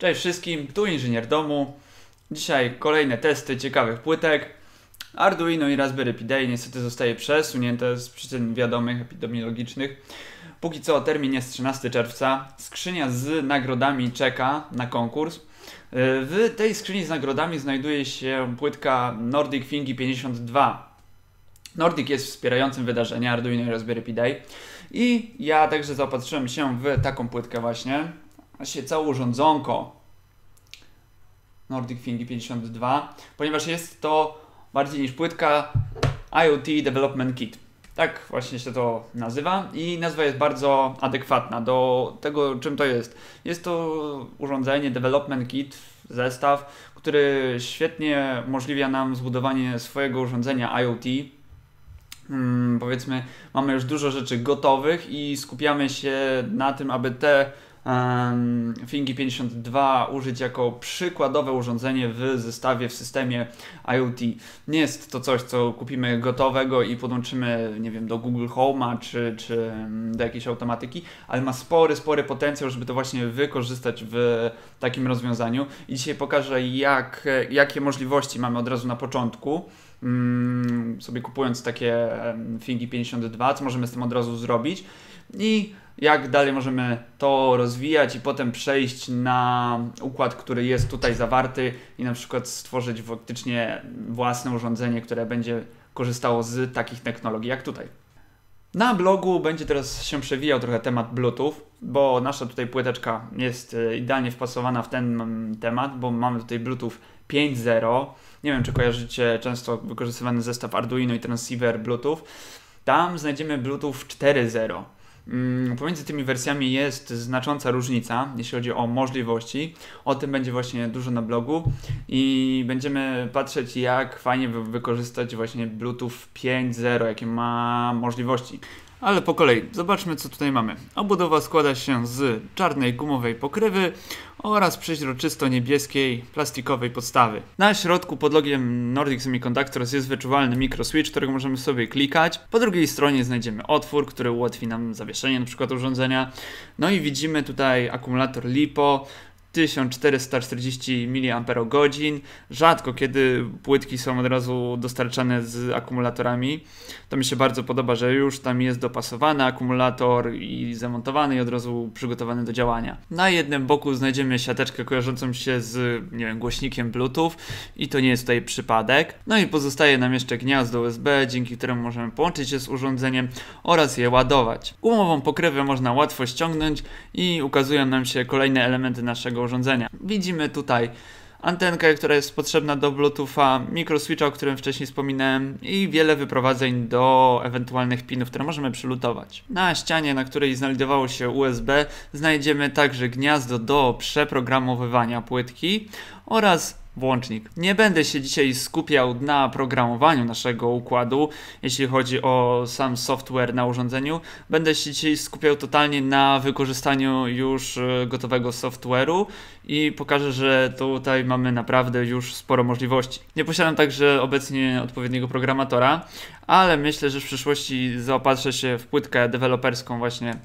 Cześć wszystkim, tu inżynier domu. Dzisiaj kolejne testy ciekawych płytek. Arduino i Raspberry Pi Day niestety zostaje przesunięte z przyczyn wiadomych, epidemiologicznych. Póki co termin jest 13 czerwca. Skrzynia z nagrodami czeka na konkurs. W tej skrzyni z nagrodami znajduje się płytka Nordic Fingi 52. Nordic jest wspierającym wydarzenie Arduino i Raspberry Pi Day. I ja także zaopatrzyłem się w taką płytkę właśnie właściwie całe urządzonko Nordic Fingi 52, ponieważ jest to bardziej niż płytka IoT Development Kit. Tak właśnie się to nazywa i nazwa jest bardzo adekwatna do tego, czym to jest. Jest to urządzenie Development Kit, zestaw, który świetnie umożliwia nam zbudowanie swojego urządzenia IoT. Hmm, powiedzmy, mamy już dużo rzeczy gotowych i skupiamy się na tym, aby te um, Fingi 52 użyć jako przykładowe urządzenie w zestawie, w systemie IoT. Nie jest to coś, co kupimy gotowego i podłączymy, nie wiem, do Google Home'a czy, czy do jakiejś automatyki, ale ma spory, spory potencjał, żeby to właśnie wykorzystać w takim rozwiązaniu. I dzisiaj pokażę, jak, jakie możliwości mamy od razu na początku mm, sobie kupując takie Fingi 52, co możemy z tym od razu zrobić. I jak dalej możemy to rozwijać i potem przejść na układ, który jest tutaj zawarty i na przykład stworzyć faktycznie własne urządzenie, które będzie korzystało z takich technologii jak tutaj. Na blogu będzie teraz się przewijał trochę temat Bluetooth, bo nasza tutaj płyteczka jest e, idealnie wpasowana w ten mm, temat, bo mamy tutaj Bluetooth 5.0. Nie wiem, czy kojarzycie często wykorzystywany zestaw Arduino i transceiver Bluetooth. Tam znajdziemy Bluetooth 4.0. Mm, pomiędzy tymi wersjami jest znacząca różnica, jeśli chodzi o możliwości. O tym będzie właśnie dużo na blogu i będziemy patrzeć, jak fajnie wykorzystać właśnie Bluetooth 5.0, jakie ma możliwości. Ale po kolei, zobaczmy co tutaj mamy. Obudowa składa się z czarnej gumowej pokrywy oraz przeźroczysto-niebieskiej plastikowej podstawy. Na środku pod logiem Nordic Semiconductors jest wyczuwalny mikroswitch, którego możemy sobie klikać. Po drugiej stronie znajdziemy otwór, który ułatwi nam zawieszenie np. urządzenia. No i widzimy tutaj akumulator LiPo, 1440 mAh. Rzadko kiedy płytki są od razu dostarczane z akumulatorami. To mi się bardzo podoba, że już tam jest dopasowany akumulator i zamontowany i od razu przygotowany do działania. Na jednym boku znajdziemy siateczkę kojarzącą się z nie wiem, głośnikiem Bluetooth i to nie jest tutaj przypadek. No i pozostaje nam jeszcze gniazdo USB, dzięki któremu możemy połączyć się z urządzeniem oraz je ładować. Umową pokrywę można łatwo ściągnąć i ukazują nam się kolejne elementy naszego tego urządzenia. Widzimy tutaj antenkę, która jest potrzebna do Bluetootha, mikroswitcha, o którym wcześniej wspominałem i wiele wyprowadzeń do ewentualnych pinów, które możemy przylutować. Na ścianie, na której znajdowało się USB, znajdziemy także gniazdo do przeprogramowywania płytki oraz włącznik. Nie będę się dzisiaj skupiał na programowaniu naszego układu, jeśli chodzi o sam software na urządzeniu. Będę się dzisiaj skupiał totalnie na wykorzystaniu już e, gotowego software'u i pokażę, że tutaj mamy naprawdę już sporo możliwości. Nie posiadam także obecnie odpowiedniego programatora, ale myślę, że w przyszłości zaopatrzę się w płytkę deweloperską właśnie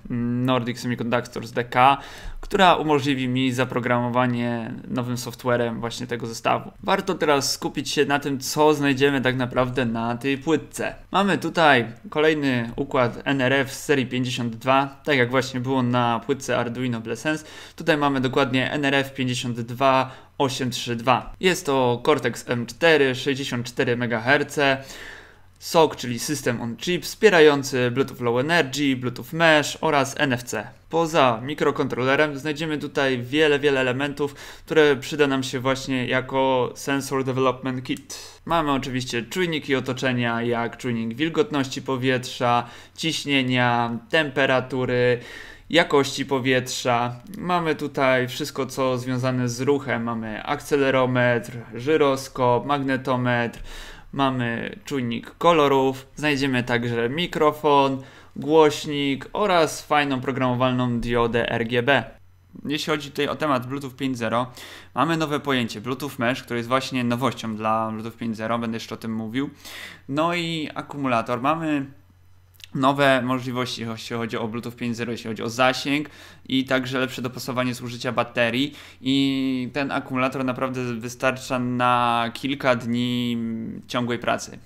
Nordic Semiconductors DK, która umożliwi mi zaprogramowanie nowym softwarem właśnie tego zestawu. Warto teraz skupić się na tym, co znajdziemy tak naprawdę na tej płytce. Mamy tutaj kolejny układ NRF z serii 52, tak jak właśnie było na płytce Arduino Blessens. Tutaj mamy dokładnie NRF 52 832. Jest to Cortex M4, 64 MHz. SOC, czyli System on Chip, wspierający Bluetooth Low Energy, Bluetooth Mesh oraz NFC. Poza mikrokontrolerem znajdziemy tutaj wiele, wiele elementów, które przyda nam się właśnie jako Sensor Development Kit. Mamy oczywiście czujniki otoczenia, jak czujnik wilgotności powietrza, ciśnienia, temperatury, jakości powietrza. Mamy tutaj wszystko, co związane z ruchem. Mamy akcelerometr, żyroskop, magnetometr, mamy czujnik kolorów, znajdziemy także mikrofon, głośnik oraz fajną programowalną diodę RGB. Jeśli chodzi tutaj o temat Bluetooth 5.0, mamy nowe pojęcie Bluetooth Mesh, które jest właśnie nowością dla Bluetooth 5.0, będę jeszcze o tym mówił. No i akumulator. Mamy nowe możliwości, jeśli chodzi o Bluetooth 5.0, jeśli chodzi o zasięg i także lepsze dopasowanie zużycia baterii i ten akumulator naprawdę wystarcza na kilka dni ciągłej pracy.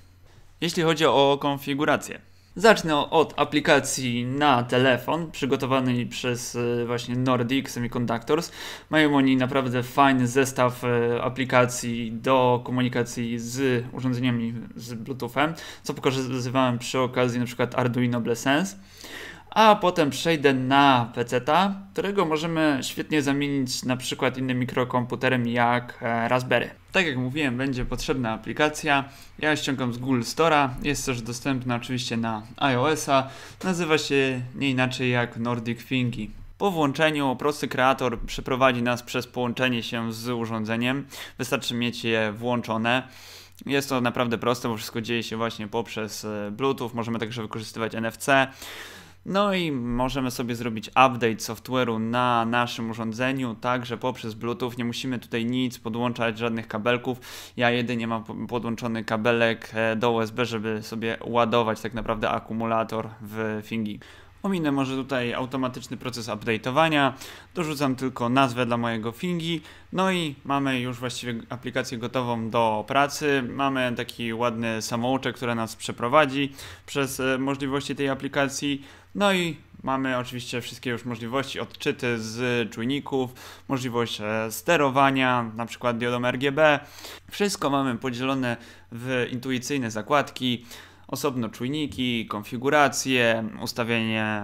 Jeśli chodzi o konfigurację, Zacznę od aplikacji na telefon przygotowanej przez e, właśnie Nordic Semiconductors. Mają oni naprawdę fajny zestaw e, aplikacji do komunikacji z urządzeniami z Bluetoothem, co pokazywałem przy okazji np. Arduino Blue a potem przejdę na PC-ta, którego możemy świetnie zamienić na przykład innym mikrokomputerem jak e, Raspberry. Tak jak mówiłem, będzie potrzebna aplikacja. Ja ściągam z Google Store'a. Jest też dostępna oczywiście na iOS-a. Nazywa się nie inaczej jak Nordic Thingy. Po włączeniu prosty kreator przeprowadzi nas przez połączenie się z urządzeniem. Wystarczy mieć je włączone. Jest to naprawdę proste, bo wszystko dzieje się właśnie poprzez e, Bluetooth. Możemy także wykorzystywać NFC. No i możemy sobie zrobić update software'u na naszym urządzeniu, także poprzez Bluetooth nie musimy tutaj nic podłączać, żadnych kabelków. Ja jedynie mam podłączony kabelek e, do USB, żeby sobie ładować tak naprawdę akumulator w Fingi. Ominę może tutaj automatyczny proces update'owania, dorzucam tylko nazwę dla mojego Fingi, no i mamy już właściwie aplikację gotową do pracy, mamy taki ładny samouczek, który nas przeprowadzi przez e, możliwości tej aplikacji, no i mamy oczywiście wszystkie już możliwości odczyty z czujników, możliwość e, sterowania, na przykład diodą RGB. Wszystko mamy podzielone w intuicyjne zakładki. Osobno czujniki, konfiguracje, ustawienie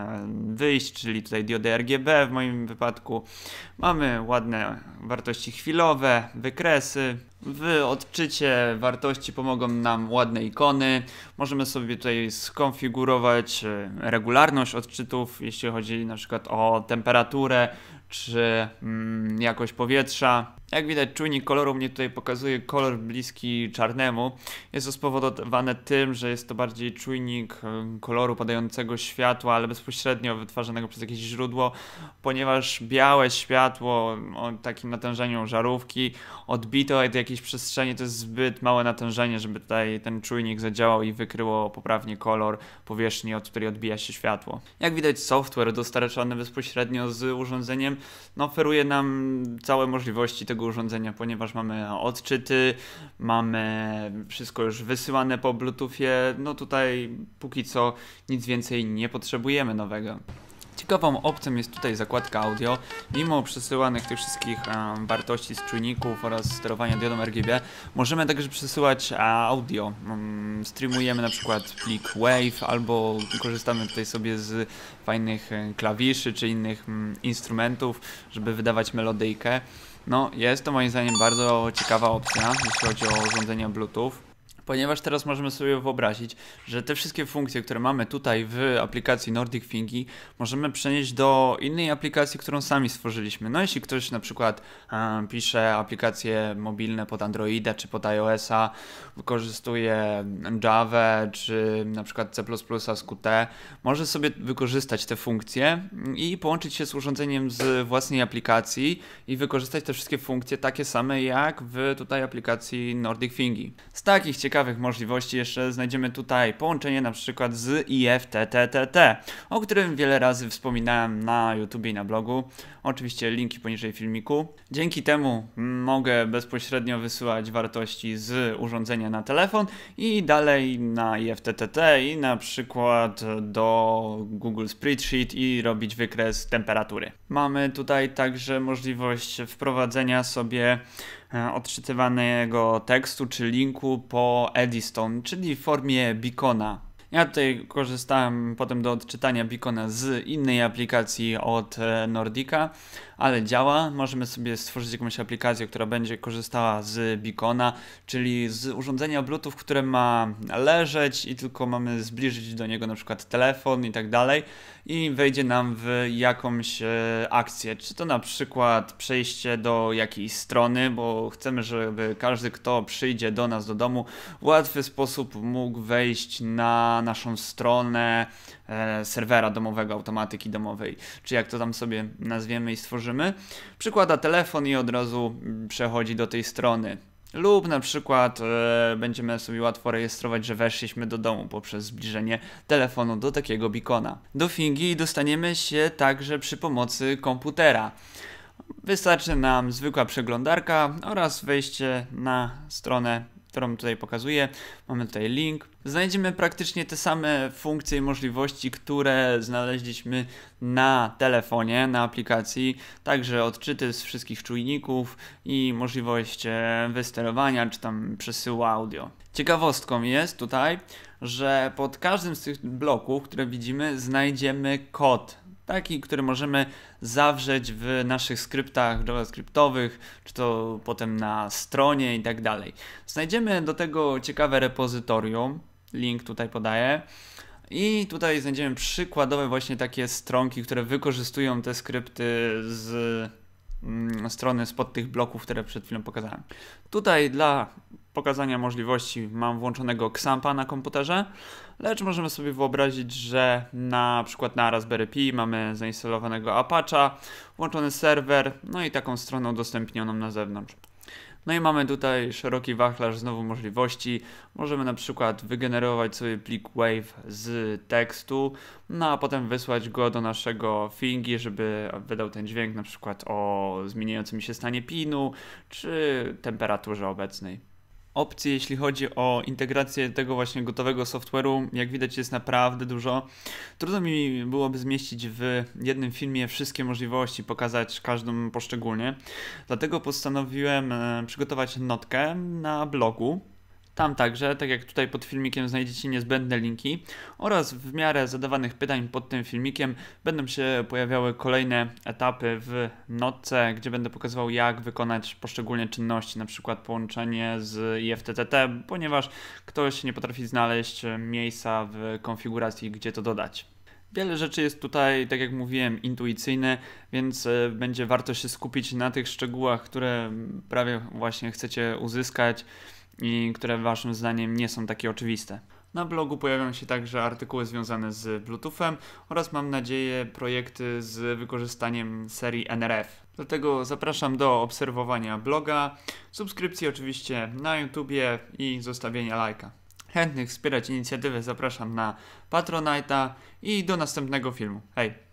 wyjść, czyli tutaj diody RGB w moim wypadku. Mamy ładne wartości chwilowe, wykresy. W odczycie wartości pomogą nam ładne ikony. Możemy sobie tutaj skonfigurować e, regularność odczytów, jeśli chodzi na przykład o temperaturę czy mm, jakość powietrza. Jak widać czujnik koloru mnie tutaj pokazuje kolor bliski czarnemu. Jest to spowodowane tym, że jest to bardziej czujnik e, koloru padającego światła, ale bezpośrednio wytwarzanego przez jakieś źródło, ponieważ białe światło o takim natężeniu żarówki odbito od jakiejś przestrzeni to jest zbyt małe natężenie, żeby tutaj ten czujnik zadziałał i wykryło poprawnie kolor powierzchni, od której odbija się światło. Jak widać software dostarczony bezpośrednio z urządzeniem no, oferuje nam całe możliwości tego urządzenia, ponieważ mamy odczyty, mamy wszystko już wysyłane po Bluetoothie. No tutaj póki co nic więcej nie potrzebujemy nowego. Ciekawą opcją jest tutaj zakładka audio. Mimo przesyłanych tych wszystkich um, wartości z czujników oraz sterowania diodą RGB, możemy także przesyłać e, audio. Um, streamujemy na przykład plik wave, albo korzystamy tutaj sobie z fajnych e, klawiszy czy innych um, instrumentów, żeby wydawać melodyjkę. No, jest to moim zdaniem bardzo ciekawa opcja, jeśli chodzi o urządzenia Bluetooth ponieważ teraz możemy sobie wyobrazić, że te wszystkie funkcje, które mamy tutaj w aplikacji Nordic Thingy, możemy przenieść do innej aplikacji, którą sami stworzyliśmy. No jeśli ktoś na przykład e, pisze aplikacje mobilne pod Androida czy pod iOS-a, wykorzystuje Java czy na przykład C++ z Qt, może sobie wykorzystać te funkcje i połączyć się z urządzeniem z własnej aplikacji i wykorzystać te wszystkie funkcje takie same jak w tutaj aplikacji Nordic Thingy. Z takich ciekawych ciekawych możliwości jeszcze znajdziemy tutaj połączenie na przykład z IFTTTT, o którym wiele razy wspominałem na YouTube i na blogu. Oczywiście linki poniżej filmiku. Dzięki temu mogę bezpośrednio wysyłać wartości z urządzenia na telefon i dalej na IFTTT i na przykład do Google Spreadsheet i robić wykres temperatury. Mamy tutaj także możliwość wprowadzenia sobie E, odczytywanego tekstu czy linku po Eddystone, czyli w formie beacona. Ja tutaj korzystałem potem do odczytania beacona z innej aplikacji od e, Nordica, ale działa. Możemy sobie stworzyć jakąś aplikację, która będzie korzystała z beacona, czyli z urządzenia Bluetooth, które ma leżeć i tylko mamy zbliżyć do niego na przykład telefon i tak dalej i wejdzie nam w jakąś e, akcję, czy to na przykład przejście do jakiejś strony, bo chcemy, żeby każdy, kto przyjdzie do nas do domu, w łatwy sposób mógł wejść na naszą stronę, E, serwera domowego, automatyki domowej, czy jak to tam sobie nazwiemy i stworzymy, przykłada telefon i od razu przechodzi do tej strony. Lub na przykład e, będziemy sobie łatwo rejestrować, że weszliśmy do domu poprzez zbliżenie telefonu do takiego bikona. Do Fingi dostaniemy się także przy pomocy komputera. Wystarczy nam zwykła przeglądarka oraz wejście na stronę którą tutaj pokazuję. Mamy tutaj link. Znajdziemy praktycznie te same funkcje i możliwości, które znaleźliśmy na telefonie, na aplikacji. Także odczyty z wszystkich czujników i możliwość e, wysterowania czy tam przesyłu audio. Ciekawostką jest tutaj, że pod każdym z tych bloków, które widzimy, znajdziemy kod taki, który możemy zawrzeć w naszych skryptach javascriptowych, czy to potem na stronie i tak dalej. Znajdziemy do tego ciekawe repozytorium, link tutaj podaję. I tutaj znajdziemy przykładowe właśnie takie stronki, które wykorzystują te skrypty z mm, strony spod tych bloków, które przed chwilą pokazałem. Tutaj dla pokazania możliwości mam włączonego XAMPA na komputerze, lecz możemy sobie wyobrazić, że na przykład na Raspberry Pi mamy zainstalowanego Apache, włączony serwer, no i taką stronę udostępnioną na zewnątrz. No i mamy tutaj szeroki wachlarz znowu możliwości. Możemy na przykład wygenerować sobie plik WAVE z tekstu, no a potem wysłać go do naszego Fingi, żeby wydał ten dźwięk na przykład o zmieniającym się stanie pinu czy temperaturze obecnej opcji, jeśli chodzi o integrację tego właśnie gotowego software'u. Jak widać jest naprawdę dużo. Trudno mi byłoby zmieścić w jednym filmie wszystkie możliwości, pokazać każdą poszczególnie. Dlatego postanowiłem e, przygotować notkę na blogu tam także, tak jak tutaj pod filmikiem, znajdziecie niezbędne linki oraz w miarę zadawanych pytań pod tym filmikiem będą się pojawiały kolejne etapy w notce, gdzie będę pokazywał jak wykonać poszczególne czynności, na przykład połączenie z IFTTT, ponieważ ktoś nie potrafi znaleźć miejsca w konfiguracji, gdzie to dodać. Wiele rzeczy jest tutaj, tak jak mówiłem, intuicyjne, więc e, będzie warto się skupić na tych szczegółach, które prawie właśnie chcecie uzyskać i które Waszym zdaniem nie są takie oczywiste. Na blogu pojawią się także artykuły związane z Bluetoothem oraz mam nadzieję projekty z wykorzystaniem serii NRF. Dlatego zapraszam do obserwowania bloga, subskrypcji oczywiście na YouTubie i zostawienia lajka. Chętnych wspierać inicjatywę zapraszam na Patronite'a i do następnego filmu. Hej!